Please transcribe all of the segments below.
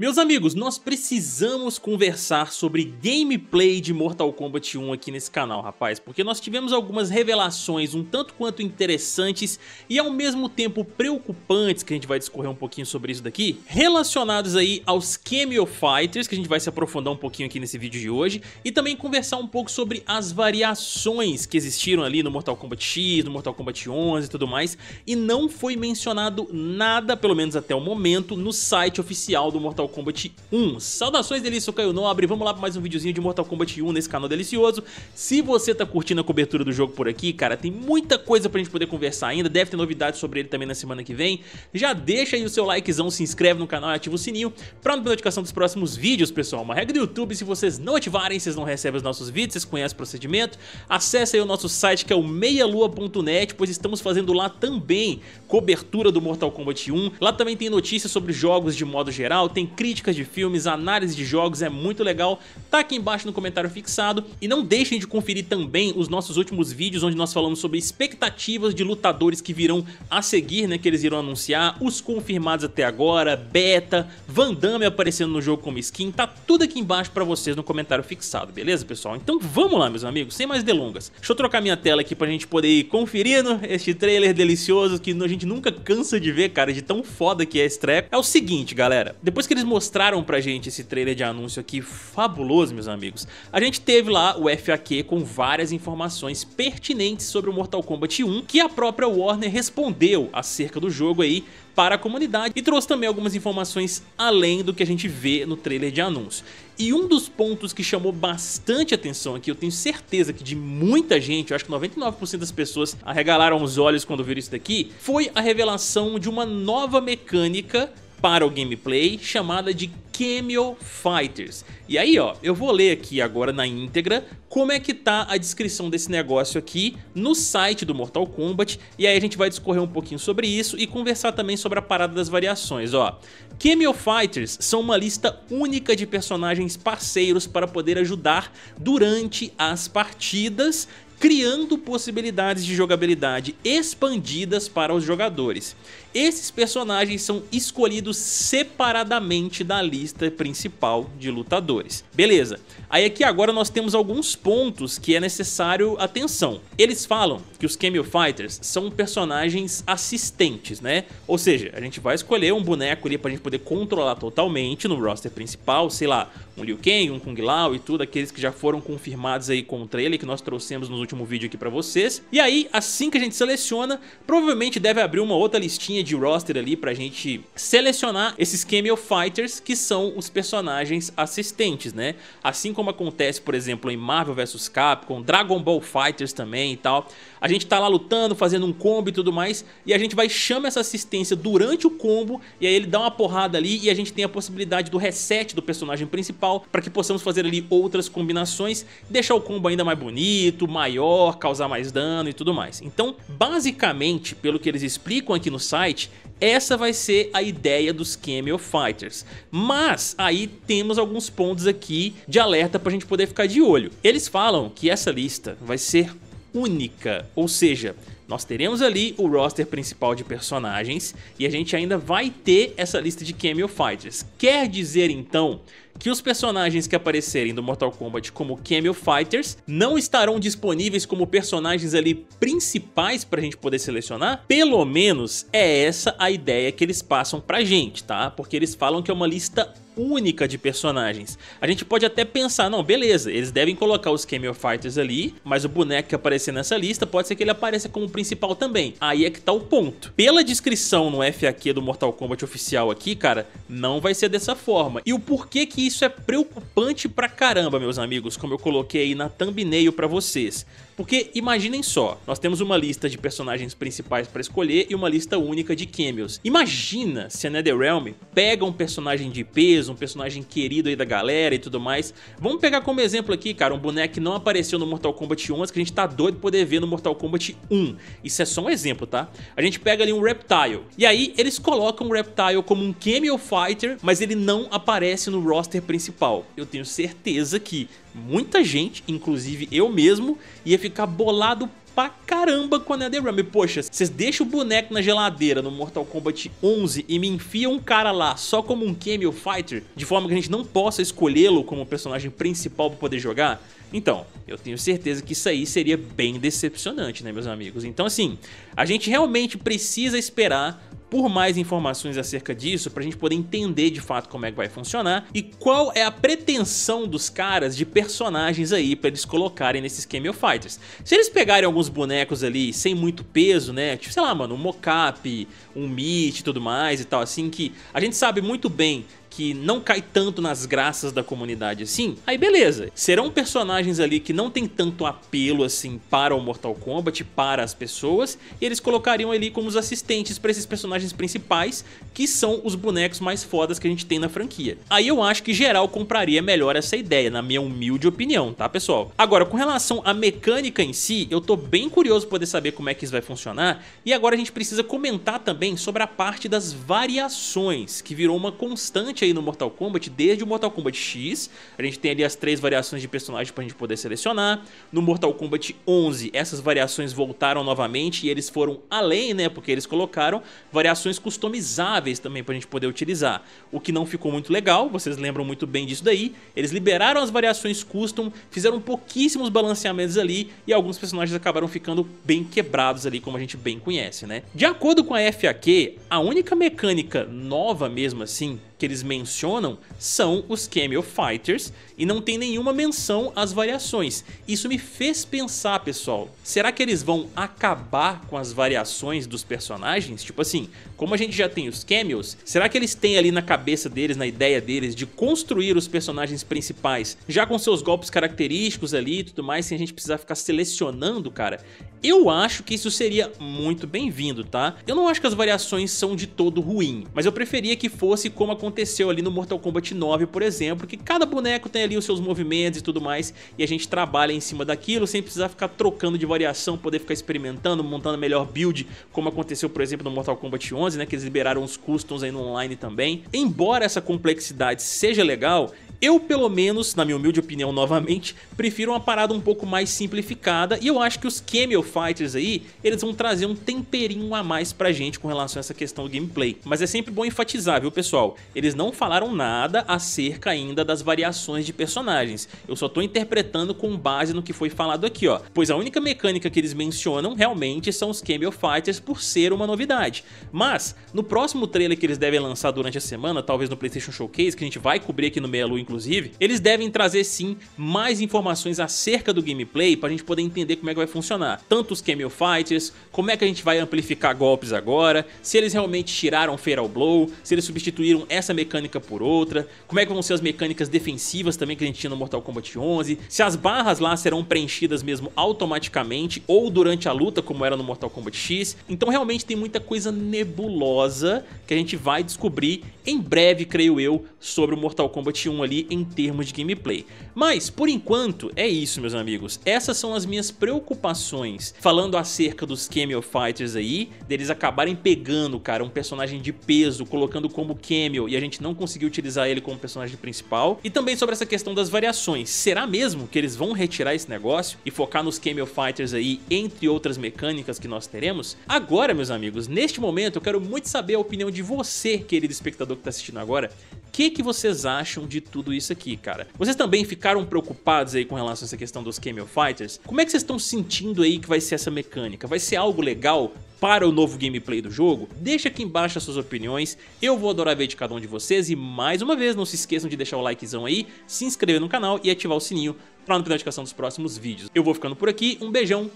Meus amigos, nós precisamos conversar sobre gameplay de Mortal Kombat 1 aqui nesse canal, rapaz, porque nós tivemos algumas revelações um tanto quanto interessantes e ao mesmo tempo preocupantes, que a gente vai discorrer um pouquinho sobre isso daqui, relacionados aí aos Cameo Fighters, que a gente vai se aprofundar um pouquinho aqui nesse vídeo de hoje, e também conversar um pouco sobre as variações que existiram ali no Mortal Kombat X, no Mortal Kombat 11 e tudo mais, e não foi mencionado nada, pelo menos até o momento, no site oficial do Mortal Kombat 1. Saudações delícia, eu Caio Nobre, vamos lá para mais um videozinho de Mortal Kombat 1 nesse canal delicioso. Se você tá curtindo a cobertura do jogo por aqui, cara, tem muita coisa pra gente poder conversar ainda, deve ter novidades sobre ele também na semana que vem. Já deixa aí o seu likezão, se inscreve no canal e ativa o sininho pra não ter notificação dos próximos vídeos, pessoal. Uma regra do YouTube, se vocês não ativarem, vocês não recebem os nossos vídeos, vocês conhecem o procedimento. Acesse aí o nosso site que é o meialua.net, pois estamos fazendo lá também cobertura do Mortal Kombat 1. Lá também tem notícias sobre jogos de modo geral, tem críticas de filmes, análise de jogos, é muito legal. Tá aqui embaixo no comentário fixado. E não deixem de conferir também os nossos últimos vídeos, onde nós falamos sobre expectativas de lutadores que virão a seguir, né, que eles irão anunciar, os confirmados até agora, beta, Van Damme aparecendo no jogo como skin, tá tudo aqui embaixo pra vocês no comentário fixado, beleza, pessoal? Então vamos lá, meus amigos, sem mais delongas. Deixa eu trocar minha tela aqui pra gente poder ir conferindo este trailer delicioso que a gente nunca cansa de ver, cara, de tão foda que é esse treco. É o seguinte, galera, depois que eles eles mostraram pra gente esse trailer de anúncio aqui fabuloso, meus amigos. A gente teve lá o FAQ com várias informações pertinentes sobre o Mortal Kombat 1 que a própria Warner respondeu acerca do jogo aí para a comunidade e trouxe também algumas informações além do que a gente vê no trailer de anúncio. E um dos pontos que chamou bastante atenção aqui, eu tenho certeza que de muita gente, eu acho que 99% das pessoas arregalaram os olhos quando viram isso daqui, foi a revelação de uma nova mecânica para o gameplay chamada de Cameo Fighters. E aí, ó, eu vou ler aqui agora na íntegra como é que tá a descrição desse negócio aqui no site do Mortal Kombat, e aí a gente vai discorrer um pouquinho sobre isso e conversar também sobre a parada das variações, ó. Cameo Fighters são uma lista única de personagens parceiros para poder ajudar durante as partidas criando possibilidades de jogabilidade expandidas para os jogadores. Esses personagens são escolhidos separadamente da lista principal de lutadores. Beleza, aí aqui agora nós temos alguns pontos que é necessário atenção. Eles falam que os Camel Fighters são personagens assistentes, né? Ou seja, a gente vai escolher um boneco ali pra gente poder controlar totalmente no roster principal, sei lá, um Liu Kang, um Kung Lao e tudo, aqueles que já foram confirmados aí com o trailer que nós trouxemos no último vídeo aqui pra vocês. E aí, assim que a gente seleciona, provavelmente deve abrir uma outra listinha de roster ali pra gente selecionar esses Cameo Fighters que são os personagens assistentes, né? Assim como acontece, por exemplo, em Marvel vs Capcom, Dragon Ball Fighters também e tal. A gente tá lá lutando, fazendo um combo e tudo mais, e a gente vai chama essa assistência durante o combo, e aí ele dá uma porrada ali e a gente tem a possibilidade do reset do personagem principal principal, para que possamos fazer ali outras combinações, deixar o combo ainda mais bonito, maior, causar mais dano e tudo mais. Então, basicamente, pelo que eles explicam aqui no site, essa vai ser a ideia dos Camel Fighters. Mas aí temos alguns pontos aqui de alerta para a gente poder ficar de olho. Eles falam que essa lista vai ser única, ou seja, nós teremos ali o roster principal de personagens e a gente ainda vai ter essa lista de cameo fighters. Quer dizer então que os personagens que aparecerem do Mortal Kombat como cameo fighters não estarão disponíveis como personagens ali principais pra gente poder selecionar? Pelo menos é essa a ideia que eles passam pra gente, tá? Porque eles falam que é uma lista única de personagens. A gente pode até pensar, não, beleza, eles devem colocar os Cameo Fighters ali, mas o boneco que aparecer nessa lista pode ser que ele apareça como principal também. Aí é que tá o ponto. Pela descrição no FAQ do Mortal Kombat oficial aqui, cara, não vai ser dessa forma. E o porquê que isso é preocupante pra caramba, meus amigos, como eu coloquei aí na thumbnail pra vocês. Porque imaginem só, nós temos uma lista de personagens principais para escolher e uma lista única de cameos. Imagina se a NetherRealm pega um personagem de peso, um personagem querido aí da galera e tudo mais. Vamos pegar como exemplo aqui, cara, um boneco que não apareceu no Mortal Kombat 11, que a gente tá doido de poder ver no Mortal Kombat 1. Isso é só um exemplo, tá? A gente pega ali um Reptile, e aí eles colocam o Reptile como um cameo fighter, mas ele não aparece no roster principal. Eu tenho certeza que muita gente, inclusive eu mesmo, ia ficar bolado pra caramba com a NetherRealm. poxa, vocês deixam o boneco na geladeira no Mortal Kombat 11 e me enfiam um cara lá só como um Camel Fighter, de forma que a gente não possa escolhê-lo como personagem principal para poder jogar? Então, eu tenho certeza que isso aí seria bem decepcionante, né, meus amigos? Então, assim, a gente realmente precisa esperar por mais informações acerca disso, para a gente poder entender de fato como é que vai funcionar e qual é a pretensão dos caras de personagens aí para eles colocarem nesses Cameo Fighters. Se eles pegarem alguns bonecos ali sem muito peso, né, tipo, sei lá, mano, um mocap, um meet e tudo mais e tal, assim, que a gente sabe muito bem que não cai tanto nas graças da comunidade assim, aí beleza. Serão personagens ali que não tem tanto apelo assim para o Mortal Kombat, para as pessoas, e eles colocariam ali como os assistentes para esses personagens principais, que são os bonecos mais fodas que a gente tem na franquia. Aí eu acho que geral compraria melhor essa ideia, na minha humilde opinião, tá pessoal? Agora, com relação à mecânica em si, eu tô bem curioso poder saber como é que isso vai funcionar, e agora a gente precisa comentar também sobre a parte das variações, que virou uma constante aí no Mortal Kombat, desde o Mortal Kombat X, a gente tem ali as três variações de personagem pra gente poder selecionar. No Mortal Kombat 11, essas variações voltaram novamente e eles foram além, né? Porque eles colocaram variações customizáveis também pra gente poder utilizar. O que não ficou muito legal, vocês lembram muito bem disso daí. Eles liberaram as variações custom, fizeram pouquíssimos balanceamentos ali e alguns personagens acabaram ficando bem quebrados ali, como a gente bem conhece, né? De acordo com a FAQ, a única mecânica nova mesmo assim que eles mencionam são os Camel Fighters e não tem nenhuma menção às variações. Isso me fez pensar, pessoal, será que eles vão acabar com as variações dos personagens? Tipo assim, como a gente já tem os Camels, será que eles têm ali na cabeça deles, na ideia deles, de construir os personagens principais já com seus golpes característicos ali e tudo mais, sem a gente precisar ficar selecionando, cara? Eu acho que isso seria muito bem-vindo, tá? Eu não acho que as variações são de todo ruim, mas eu preferia que fosse como aconteceu aconteceu ali no Mortal Kombat 9, por exemplo, que cada boneco tem ali os seus movimentos e tudo mais, e a gente trabalha em cima daquilo sem precisar ficar trocando de variação, poder ficar experimentando, montando melhor build, como aconteceu, por exemplo, no Mortal Kombat 11, né, que eles liberaram os customs aí no online também. Embora essa complexidade seja legal, eu, pelo menos, na minha humilde opinião novamente, prefiro uma parada um pouco mais simplificada e eu acho que os Camel Fighters aí, eles vão trazer um temperinho a mais pra gente com relação a essa questão do gameplay. Mas é sempre bom enfatizar, viu pessoal? Eles não falaram nada acerca ainda das variações de personagens, eu só tô interpretando com base no que foi falado aqui ó, pois a única mecânica que eles mencionam realmente são os Camel Fighters por ser uma novidade. Mas, no próximo trailer que eles devem lançar durante a semana, talvez no Playstation Showcase, que a gente vai cobrir aqui no Melu inclusive, eles devem trazer sim mais informações acerca do gameplay para a gente poder entender como é que vai funcionar. Tanto os Camel fighters, como é que a gente vai amplificar golpes agora, se eles realmente tiraram Feral Blow, se eles substituíram essa mecânica por outra, como é que vão ser as mecânicas defensivas também que a gente tinha no Mortal Kombat 11, se as barras lá serão preenchidas mesmo automaticamente ou durante a luta como era no Mortal Kombat X. Então realmente tem muita coisa nebulosa que a gente vai descobrir em breve, creio eu, sobre o Mortal Kombat 1 ali em termos de gameplay. Mas, por enquanto, é isso, meus amigos. Essas são as minhas preocupações falando acerca dos Camel Fighters aí, deles acabarem pegando, cara, um personagem de peso, colocando como Camel e a gente não conseguir utilizar ele como personagem principal. E também sobre essa questão das variações. Será mesmo que eles vão retirar esse negócio e focar nos Camel Fighters aí, entre outras mecânicas que nós teremos? Agora, meus amigos, neste momento eu quero muito saber a opinião de você, querido espectador que tá assistindo agora, o que, que vocês acham de tudo isso aqui, cara? Vocês também ficaram preocupados aí com relação a essa questão dos Camel Fighters? Como é que vocês estão sentindo aí que vai ser essa mecânica? Vai ser algo legal? para o novo gameplay do jogo? Deixa aqui embaixo as suas opiniões, eu vou adorar ver de cada um de vocês e mais uma vez não se esqueçam de deixar o likezão aí, se inscrever no canal e ativar o sininho para não perder a notificação dos próximos vídeos. Eu vou ficando por aqui, um beijão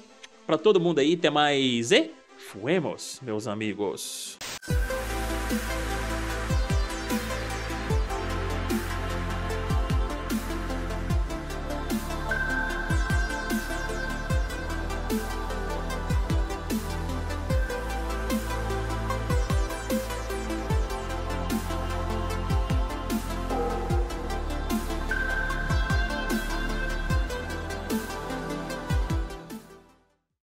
para todo mundo aí, até mais e fuemos, meus amigos.